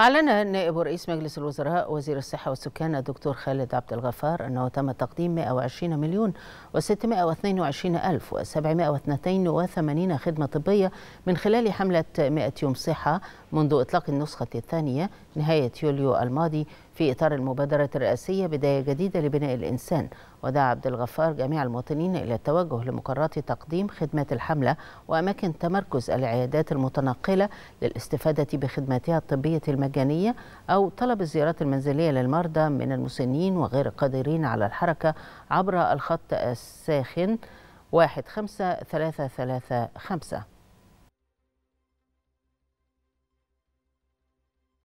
أعلن نائب رئيس مجلس الوزراء وزير الصحة والسكان الدكتور خالد عبد الغفار أنه تم تقديم 120 مليون و622 ألف و782 خدمة طبية من خلال حملة 100 يوم صحة منذ إطلاق النسخة الثانية نهاية يوليو الماضي في إطار المبادرة الرئاسية بداية جديدة لبناء الإنسان ودعا عبد الغفار جميع المواطنين إلى التوجه لمقرات تقديم خدمات الحملة وأماكن تمركز العيادات المتنقلة للاستفادة بخدماتها الطبية المالية المجانية أو طلب الزيارات المنزلية للمرضى من المسنين وغير القادرين على الحركة عبر الخط الساخن 15335